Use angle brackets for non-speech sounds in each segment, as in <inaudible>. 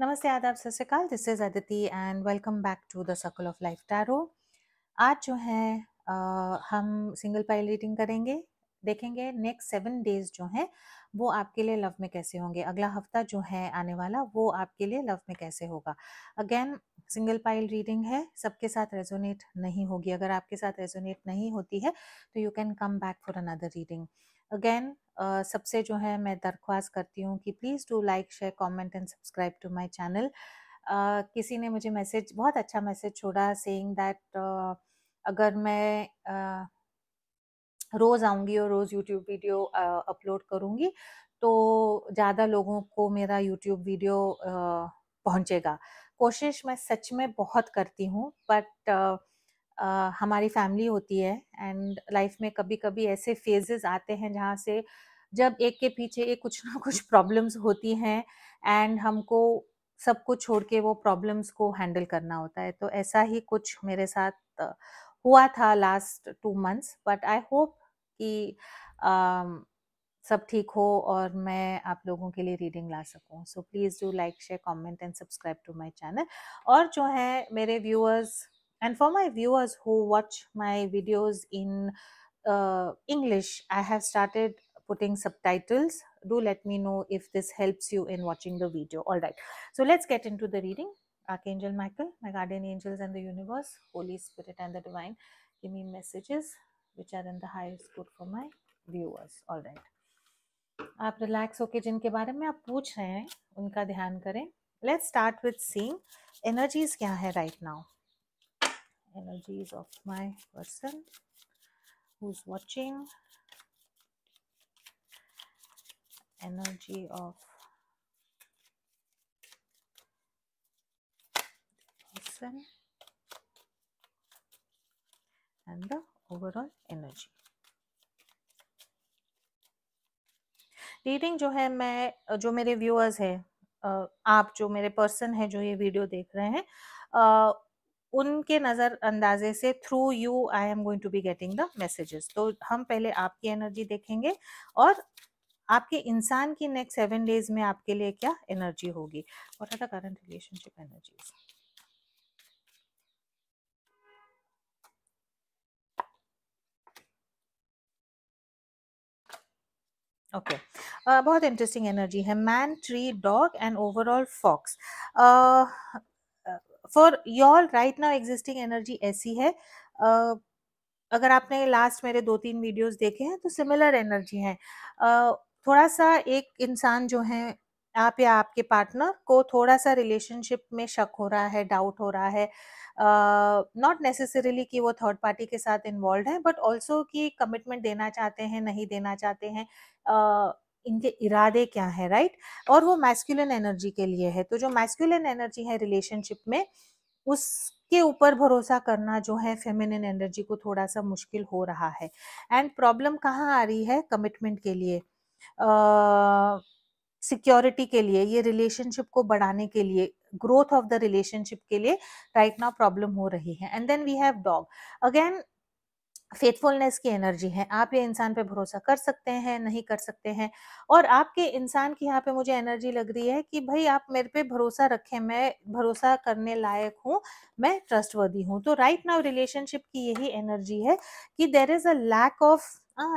नमस्ते आदाब सत श्रीकाल this is Aditi and welcome back to the circle of life tarot आज जो है आ, हम सिंगल पाइल रीडिंग करेंगे देखेंगे नेक्स्ट सेवन डेज जो हैं वो आपके लिए लव में कैसे होंगे अगला हफ्ता जो है आने वाला वो आपके लिए लव में कैसे होगा अगेन सिंगल पाइल रीडिंग है सबके साथ रेजोनेट नहीं होगी अगर आपके साथ रेजोनेट नहीं होती है तो you can come back for another reading again uh, सबसे जो है मैं दरख्वास्त करती हूँ कि please do like share comment and subscribe to my channel किसी ने मुझे मैसेज बहुत अच्छा मैसेज छोड़ा सेइंग दैट अगर मैं uh, रोज़ आऊँगी और रोज़ यूट्यूब वीडियो अपलोड करूँगी तो ज़्यादा लोगों को मेरा यूट्यूब वीडियो uh, पहुँचेगा कोशिश मैं सच में बहुत करती हूँ बट uh, हमारी फैमिली होती है एंड लाइफ में कभी कभी ऐसे फेजेस आते हैं जहाँ से जब एक के पीछे एक कुछ ना कुछ प्रॉब्लम्स होती हैं एंड हमको सब कुछ छोड़ के वो प्रॉब्लम्स को हैंडल करना होता है तो ऐसा ही कुछ मेरे साथ हुआ था last two months but I hope कि सब ठीक हो और मैं आप लोगों के लिए रीडिंग ला सकूं so please do like share comment and subscribe to my channel और जो है मेरे viewers and for my viewers who watch my videos in uh, english i have started putting subtitles do let me know if this helps you in watching the video all right so let's get into the reading archangel michael my guardian angels and the universe holy spirit and the divine give me messages which are in the highest good for my viewers all right आप relax होके जिनके बारे में आप पूछ रहे हैं उनका ध्यान करें let's start with seeing energies क्या है right right now energies of my person who's watching energy of person and the overall energy reading जो है मैं जो मेरे व्यूअर्स हैं आप जो मेरे पर्सन हैं जो ये वीडियो देख रहे हैं उनके नज़र अंदाजे से through you I am going to be getting the messages तो हम पहले आपकी एनर्जी देखेंगे और आपके इंसान की नेक्स्ट सेवन डेज में आपके लिए क्या एनर्जी होगी और are the current relationship energy okay okay. uh, बहुत इंटरेस्टिंग एनर्जी है man tree dog and overall fox for your right now existing energy ऐसी है uh, अगर आपने लास्ट मेरे दो तीन वीडियोस देखे हैं तो सिमिलर एनर्जी है uh, थोड़ा सा एक इंसान जो है आप या आपके पार्टनर को थोड़ा सा रिलेशनशिप में शक हो रहा है डाउट हो रहा है नॉट uh, नेसेसरीली कि वो थर्ड पार्टी के साथ इन्वॉल्व है बट ऑल्सो कि कमिटमेंट देना चाहते हैं नहीं देना चाहते हैं uh, इनके इरादे क्या है राइट और वो मैस्कुलिन एनर्जी के लिए है तो जो मैस्कुलिन एनर्जी है रिलेशनशिप में उसके ऊपर भरोसा करना जो है फेमिनिन एनर्जी को थोड़ा सा मुश्किल हो रहा है एंड प्रॉब्लम कहाँ आ रही है कमिटमेंट के लिए सिक्योरिटी uh, के लिए ये रिलेशनशिप को बढ़ाने के लिए ग्रोथ ऑफ द रिलेशनशिप के लिए राइट नाउ प्रॉब्लम हो रही है and then we have dog again faithfulness की एनर्जी है आप ये इंसान पे भरोसा कर सकते हैं नहीं कर सकते हैं और आपके इंसान की यहाँ पे मुझे एनर्जी लग रही है कि भाई आप मेरे पे भरोसा रखें मैं भरोसा करने लायक हूँ मैं ट्रस्टवर्दी हूँ तो राइट नाउ रिलेशनशिप की यही एनर्जी है कि there is a lack of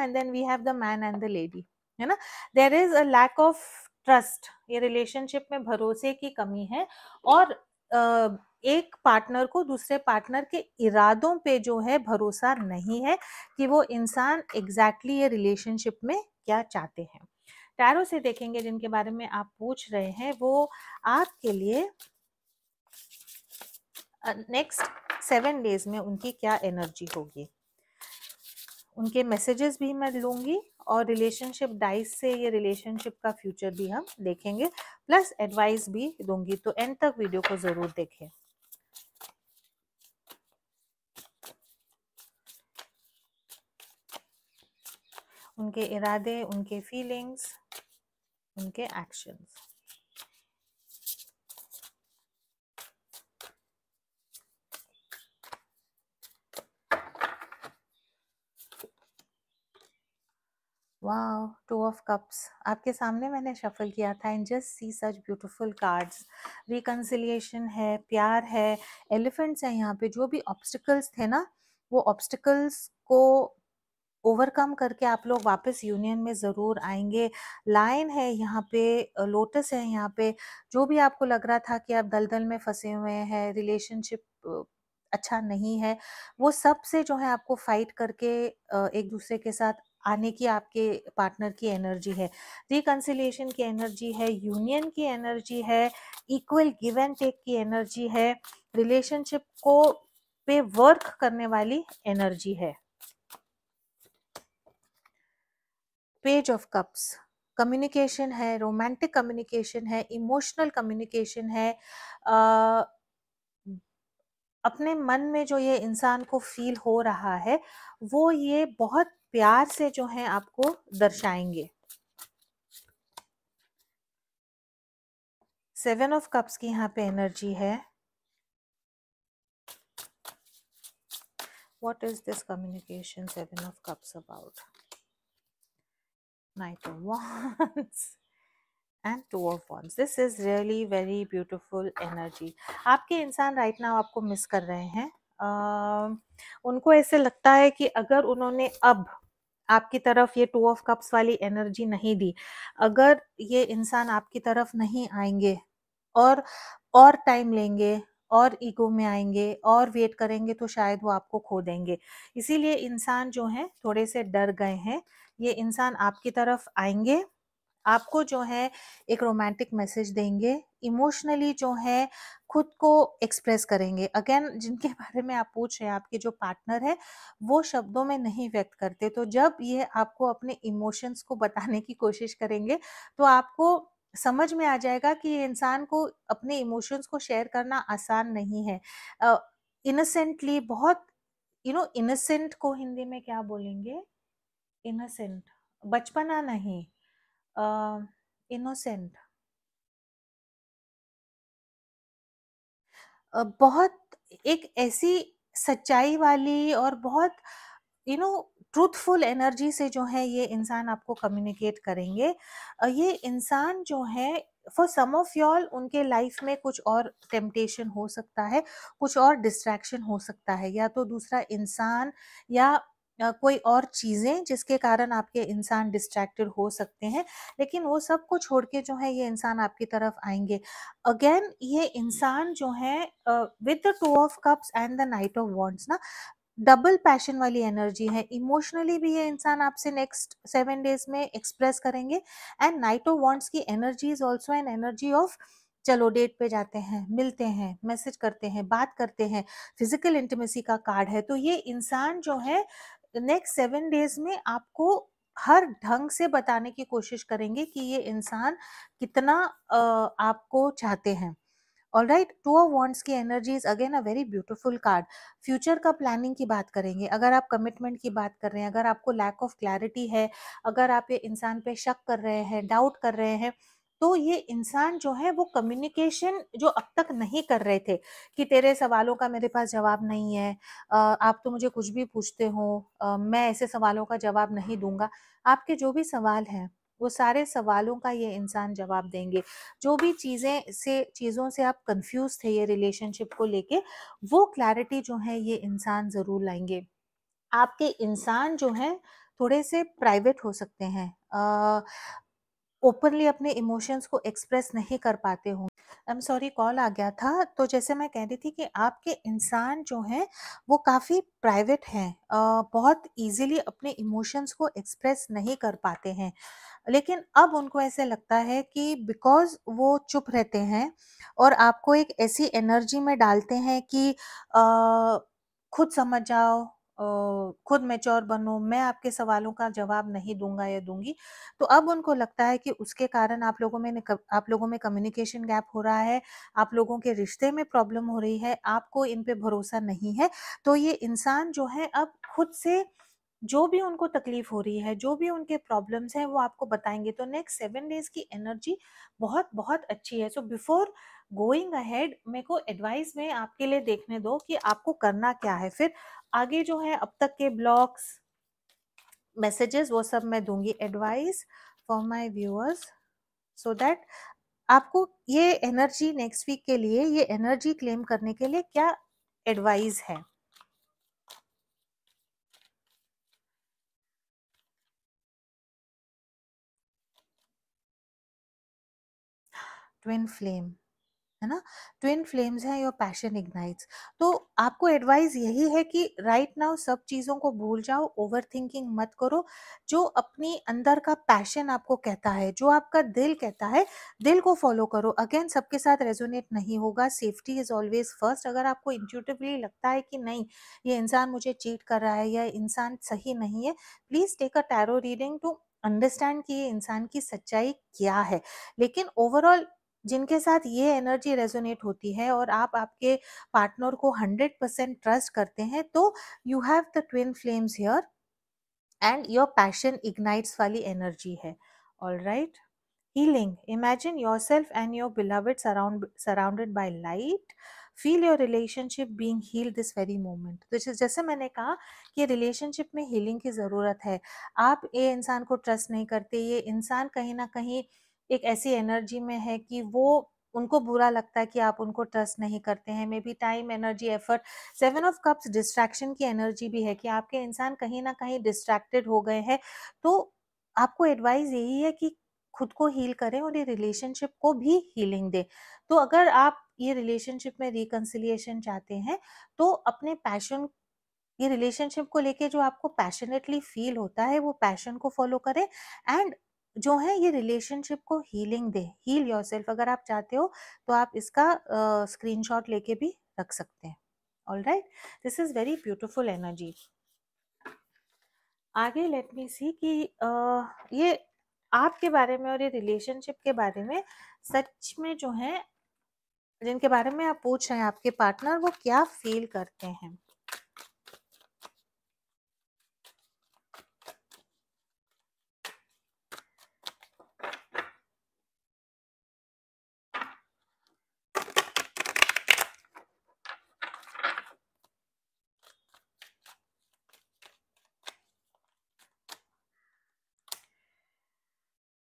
and then we have the man and the lady है ना there is a lack of trust ये रिलेशनशिप में भरोसे की कमी है और एक पार्टनर को दूसरे पार्टनर के इरादों पे जो है भरोसा नहीं है कि वो इंसान एग्जैक्टली ये रिलेशनशिप में क्या चाहते हैं टैरो से देखेंगे जिनके बारे में आप पूछ रहे हैं वो आपके लिए नेक्स्ट सेवन डेज में उनकी क्या एनर्जी होगी उनके मैसेजेस भी मैं लूंगी और रिलेशनशिप डाइस से ये रिलेशनशिप का फ्यूचर भी हम देखेंगे प्लस एडवाइस भी दूंगी तो एंड तक वीडियो को जरूर देखें उनके इरादे उनके फीलिंग्स उनके एक्शंस वाह टू ऑफ कप्स आपके सामने मैंने शफल किया था and just see such beautiful cards reconciliation है प्यार है एलिफेंट्स हैं यहाँ पे जो भी ऑब्स्टिकल्स थे ना वो ऑब्स्टिकल्स को ओवरकम करके आप लोग वापस यूनियन में ज़रूर आएंगे लाइन है यहाँ पे लोटस है यहाँ पे जो भी आपको लग रहा था कि आप दलदल में फंसे हुए हैं रिलेशनशिप अच्छा नहीं है वो सब से जो है आपको फाइट करके एक दूसरे के साथ आने की आपके पार्टनर की एनर्जी है रिकन्सिलेशन की एनर्जी है यूनियन की एनर्जी है इक्वल गिव एंड टेक की एनर्जी है रिलेशनशिप को पे वर्क करने वाली एनर्जी है पेज ऑफ कप्स कम्युनिकेशन है रोमांटिक कम्युनिकेशन है इमोशनल कम्युनिकेशन है आ, अपने मन में जो ये इंसान को फील हो रहा है वो ये बहुत प्यार से जो है आपको दर्शाएंगे सेवन ऑफ कप्स की यहाँ पे एनर्जी है what is this communication seven of cups about knight of wands and two of wands this is really very beautiful energy आपके इंसान राइट नाउ आपको मिस कर रहे हैं उनको ऐसे लगता है कि अगर उन्होंने अब आपकी तरफ ये टू ऑफ कप्स वाली एनर्जी नहीं दी अगर ये इंसान आपकी तरफ नहीं आएंगे और और टाइम लेंगे और ईगो में आएंगे और वेट करेंगे तो शायद वो आपको खो देंगे इसीलिए इंसान जो है थोड़े से डर गए हैं ये इंसान आपकी तरफ आएंगे आपको जो है एक रोमांटिक मैसेज देंगे इमोशनली जो है खुद को एक्सप्रेस करेंगे अगेन जिनके <laughs> बारे में आप पूछ रहे हैं आपके जो पार्टनर है वो शब्दों में नहीं व्यक्त करते तो जब ये आपको अपने इमोशंस को बताने की कोशिश करेंगे तो आपको समझ में आ जाएगा कि ये इंसान को अपने इमोशंस को शेयर करना आसान नहीं है इनोसेंटली uh, बहुत यू नो इनोसेंट को हिंदी में क्या बोलेंगे इनोसेंट बचपना नहीं uh, innocent uh, बहुत एक ऐसी सच्चाई वाली और बहुत यू नो ट्रूथफुल एनर्जी से जो है ये इंसान आपको कम्युनिकेट करेंगे uh, ये इंसान जो है फॉर सम ऑफ यॉल उनके लाइफ में कुछ और टेम्पटेशन हो सकता है कुछ और डिस्ट्रैक्शन हो सकता है या तो दूसरा इंसान या कोई और चीज़ें जिसके कारण आपके इंसान डिस्ट्रैक्टेड हो सकते हैं लेकिन वो सब को छोड़ के जो है ये इंसान आपकी तरफ आएंगे अगेन ये इंसान जो है with the two of cups and the knight of wands ना डबल पैशन वाली एनर्जी है इमोशनली भी ये इंसान आपसे नेक्स्ट सेवन डेज में एक्सप्रेस करेंगे एंड नाइट ऑफ वॉन्ट्स की energy is also an energy of चलो डेट पे जाते हैं मिलते हैं मैसेज करते हैं बात करते हैं फिजिकल इंटीमेसी का कार्ड है तो ये इंसान जो है नेक्स्ट सेवन डेज में आपको हर ढंग से बताने की कोशिश करेंगे कि ये इंसान कितना आपको चाहते हैं all right two of wands की energy is again a very beautiful card future का प्लानिंग की बात करेंगे अगर आप कमिटमेंट की बात कर रहे हैं अगर आपको लैक ऑफ क्लैरिटी है अगर आप ये इंसान पे शक कर रहे हैं डाउट कर रहे हैं तो ये इंसान जो है वो कम्युनिकेशन जो अब तक नहीं कर रहे थे कि तेरे सवालों का मेरे पास जवाब नहीं है आप तो मुझे कुछ भी पूछते हो मैं ऐसे सवालों का जवाब नहीं दूंगा आपके जो भी सवाल हैं वो सारे सवालों का ये इंसान जवाब देंगे जो भी चीज़ें से चीज़ों से आप कंफ्यूज थे ये रिलेशनशिप को लेके वो क्लैरिटी जो है ये इंसान ज़रूर लाएंगे आपके इंसान जो हैं थोड़े से प्राइवेट हो सकते हैं ओपनली अपने इमोशंस को एक्सप्रेस नहीं कर पाते हूँ आई एम सॉरी कॉल आ गया था तो जैसे मैं कह रही थी कि आपके इंसान जो हैं वो काफ़ी प्राइवेट हैं बहुत इजीली अपने इमोशंस को एक्सप्रेस नहीं कर पाते हैं लेकिन अब उनको ऐसे लगता है कि बिकॉज वो चुप रहते हैं और आपको एक ऐसी एनर्जी में डालते हैं कि आ, खुद समझ जाओ खुद मेच्योर बनो मैं आपके सवालों का जवाब नहीं दूंगा या दूंगी तो अब उनको लगता है कि उसके कारण आप लोगों में आप लोगों में कम्युनिकेशन गैप हो रहा है आप लोगों के रिश्ते में प्रॉब्लम हो रही है आपको इन पे भरोसा नहीं है तो ये इंसान जो है अब खुद से जो भी उनको तकलीफ हो रही है जो भी उनके प्रॉब्लम्स हैं वो आपको बताएंगे तो नेक्स्ट सेवन डेज की एनर्जी बहुत बहुत अच्छी है सो बिफोर गोइंग अहेड मेरे को एडवाइस में आपके लिए देखने दो कि आपको करना क्या है फिर आगे जो है अब तक के ब्लॉग्स मैसेजेस वो सब मैं दूंगी advice for my viewers so that आपको ये एनर्जी नेक्स्ट वीक के लिए ये एनर्जी क्लेम करने के लिए क्या एडवाइस है ट्विन फ्लेम है ना ट्विन फ्लेम्स हैं योर पैशन इग्नाइट्स तो आपको एडवाइस यही है कि राइट नाउ सब चीज़ों को भूल जाओ ओवर थिंकिंग मत करो जो अपनी अंदर का पैशन आपको कहता है जो आपका दिल कहता है दिल को फॉलो करो अगेन सबके साथ रेजोनेट नहीं होगा सेफ्टी इज़ ऑलवेज फर्स्ट अगर आपको इंट्यूटिवली लगता है कि नहीं ये इंसान मुझे चीट कर रहा है या इंसान सही नहीं है please take a tarot reading to understand कि ये इंसान की सच्चाई क्या है लेकिन ओवरऑल जिनके साथ ये एनर्जी रेजोनेट होती है और आप आपके पार्टनर को 100 परसेंट ट्रस्ट करते हैं तो you have the twin flames here and your passion ignites वाली एनर्जी है all right healing imagine yourself and your beloved surround surrounded by light feel your relationship being heal this very moment तो जैसे मैंने कहा कि relationship में healing की ज़रूरत है आप ये इंसान को ट्रस्ट नहीं करते ये इंसान कहीं ना कहीं एक ऐसी एनर्जी में है कि वो उनको बुरा लगता है कि आप उनको ट्रस्ट नहीं करते हैं maybe time energy effort seven of cups distraction की एनर्जी भी है कि आपके इंसान कहीं ना कहीं डिस्ट्रैक्टेड हो गए हैं तो आपको एडवाइस यही है कि खुद को हील करें और ये रिलेशनशिप को भी हीलिंग दें तो अगर आप ये रिलेशनशिप में रिकन्सिलिएशन चाहते हैं तो अपने पैशन ये रिलेशनशिप को लेके जो आपको पैशनेटली फील होता है वो पैशन को फॉलो करें एंड जो है ये रिलेशनशिप को हीलिंग दे हील योरसेल्फ अगर आप चाहते हो तो आप इसका स्क्रीनशॉट uh, लेके भी रख सकते हैं all right this is very beautiful energy आगे लेट मी सी कि uh, ये आपके बारे में और ये रिलेशनशिप के बारे में सच में जो है जिनके बारे में आप पूछ रहे हैं आपके पार्टनर वो क्या फील करते हैं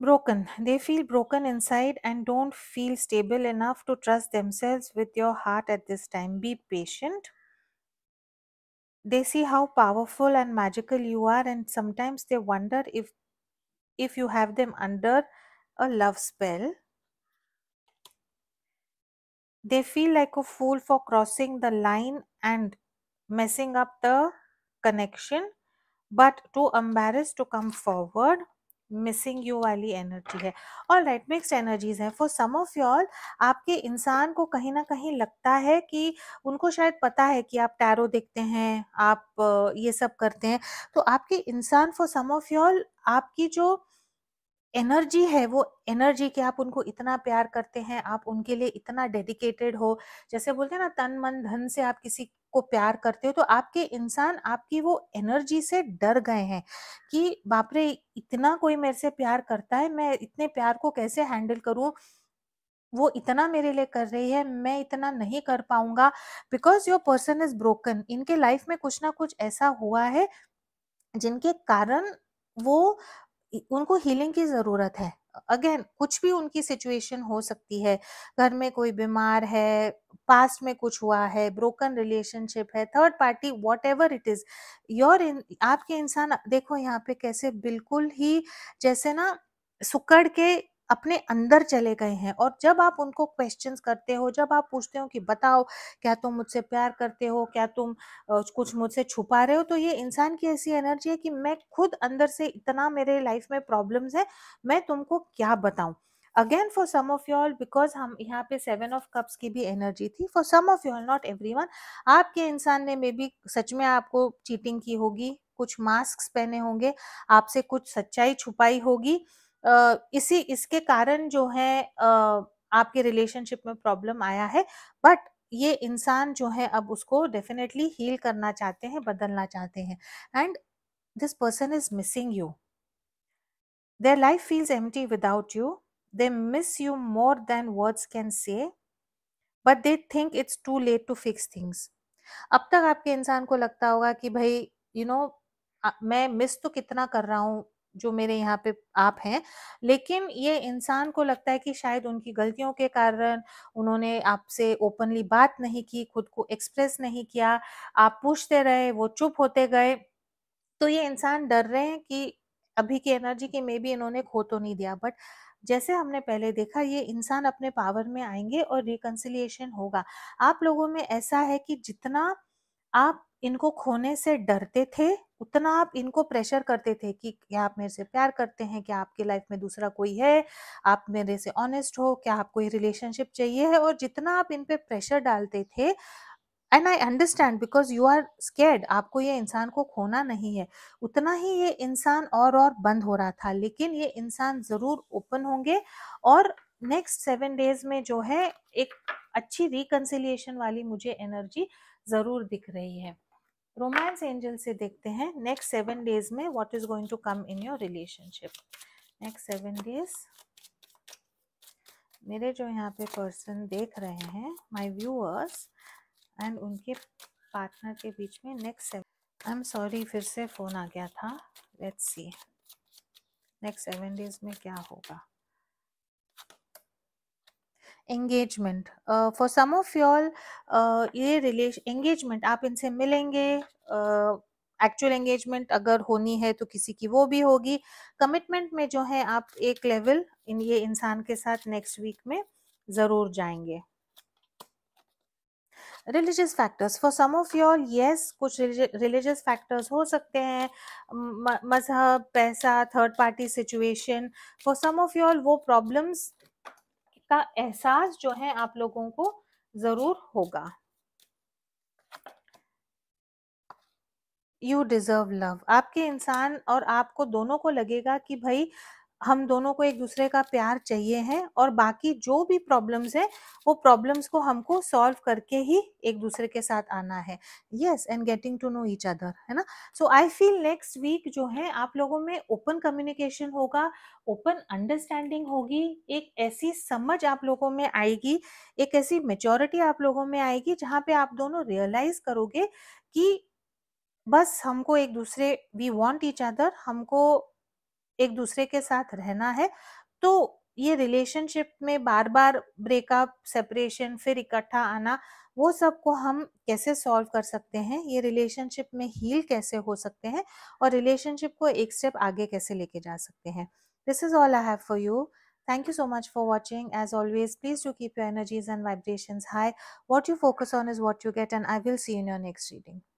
broken. They feel broken inside and don't feel stable enough to trust themselves with your heart at this time. Be patient. They see how powerful and magical you are, and sometimes they wonder if if you have them under a love spell. They feel like a fool for crossing the line and messing up the connection, but too embarrassed to come forward missing you वाली energy है और right mixed energies हैं for some of your आपके इंसान को कहीं ना कहीं लगता है कि उनको शायद पता है कि आप टैरो देखते हैं आप ये सब करते हैं तो आपके इंसान फॉर सम ऑफ योर आपकी जो एनर्जी है वो एनर्जी कि आप उनको इतना प्यार करते हैं आप उनके लिए इतना डेडिकेटेड हो जैसे बोलते हैं ना तन मन धन से आप किसी को प्यार करते हो तो आपके इंसान आपकी वो एनर्जी से डर गए हैं कि बापरे इतना कोई मेरे से प्यार करता है मैं इतने प्यार को कैसे हैंडल करूं वो इतना मेरे लिए कर रही है मैं इतना नहीं कर पाऊंगा because your person is broken इनके लाइफ में कुछ ना कुछ ऐसा हुआ है जिनके कारण वो उनको हीलिंग की जरूरत है अगेन कुछ भी उनकी सिचुएशन हो सकती है घर में कोई बीमार है पास्ट में कुछ हुआ है ब्रोकन रिलेशनशिप है third party whatever it is your आपके इंसान देखो यहाँ पे कैसे बिल्कुल ही जैसे ना सुकड़ के अपने अंदर चले गए हैं और जब आप उनको क्वेश्चंस करते हो जब आप पूछते हो कि बताओ क्या तुम मुझसे प्यार करते हो क्या तुम कुछ मुझसे छुपा रहे हो तो ये इंसान की ऐसी एनर्जी है कि मैं खुद अंदर से इतना मेरे लाइफ में प्रॉब्लम्स है मैं तुमको क्या बताऊं again for some of you all because हम यहाँ पे सेवन ऑफ कप्स की भी एनर्जी थी for some of you all not everyone आपके इंसान ने मे बी सच में आपको चीटिंग की होगी कुछ मास्क पहने होंगे आपसे कुछ सच्चाई छुपाई होगी इसी इसके कारण जो है आपके रिलेशनशिप में प्रॉब्लम आया है बट ये इंसान जो है अब उसको डेफिनेटली हील करना चाहते हैं बदलना चाहते हैं and this person is missing you their life feels empty without you they miss you more than words can say but they think it's too late to fix things अब तक आपके इंसान को लगता होगा कि भाई यू you नो know, मैं मिस तो कितना कर रहा हूँ जो मेरे यहाँ पे आप हैं लेकिन ये इंसान को लगता है कि शायद उनकी गलतियों के कारण उन्होंने आपसे ओपनली बात नहीं की खुद को एक्सप्रेस नहीं किया आप पूछते रहे वो चुप होते गए तो ये इंसान डर रहे हैं कि अभी की एनर्जी के में भी इन्होंने खो तो नहीं दिया बट जैसे हमने पहले देखा ये इंसान अपने पावर में आएंगे और रिकन्सिलियेशन होगा आप लोगों में ऐसा है कि जितना आप इनको खोने से डरते थे उतना आप इनको प्रेशर करते थे कि क्या आप मेरे से प्यार करते हैं क्या आपके लाइफ में दूसरा कोई है आप मेरे से ऑनेस्ट हो क्या आपको ये रिलेशनशिप चाहिए है और जितना आप इन पे प्रेशर डालते थे and I understand because you are scared आपको ये इंसान को खोना नहीं है उतना ही ये इंसान और और बंद हो रहा था लेकिन ये इंसान ज़रूर ओपन होंगे और नेक्स्ट सेवन डेज में जो है एक अच्छी रिकन्सिलियेशन वाली मुझे एनर्जी ज़रूर दिख रही है रोमांस एंजल से देखते हैं नेक्स्ट सेवन डेज में what is going to come in your relationship next seven days मेरे जो यहाँ पे पर्सन देख रहे हैं माय व्यूअर्स एंड उनके पार्टनर के बीच में next seven I am sorry फिर से फ़ोन आ गया था let's see next seven days में क्या होगा engagement for some of your ये रिलेशन एंगेजमेंट आप इनसे मिलेंगे एक्चुअल uh, एंगेजमेंट अगर होनी है तो किसी की वो भी होगी कमिटमेंट में जो है आप एक लेवल इन ये इंसान के साथ नेक्स्ट वीक में जरूर जाएंगे religious factors for some of your yes कुछ रिलीजियस फैक्टर्स हो सकते हैं मजहब पैसा third party situation for some of your वो प्रॉब्लम्स का एहसास जो है आप लोगों को जरूर होगा यू डिजर्व लव आपके इंसान और आपको दोनों को लगेगा कि भाई हम दोनों को एक दूसरे का प्यार चाहिए है और बाकी जो भी प्रॉब्लम्स है वो प्रॉब्लम्स को हमको सॉल्व करके ही एक दूसरे के साथ आना है yes and getting to know each other है ना so I feel next week जो है आप लोगों में ओपन कम्युनिकेशन होगा ओपन अंडरस्टैंडिंग होगी एक ऐसी समझ आप लोगों में आएगी एक ऐसी मेचोरिटी आप लोगों में आएगी जहाँ पे आप दोनों रियलाइज करोगे कि बस हमको एक दूसरे वी वॉन्ट ईच अदर हमको एक दूसरे के साथ रहना है तो ये रिलेशनशिप में बार बार ब्रेकअप सेपरेशन फिर इकट्ठा आना वो सब को हम कैसे सॉल्व कर सकते हैं ये रिलेशनशिप में हील कैसे हो सकते हैं और रिलेशनशिप को एक स्टेप आगे कैसे लेके जा सकते हैं this is all I have for you thank you so much for watching as always please to keep your energies and vibration high what you focus on is what you get and I will see in your next reading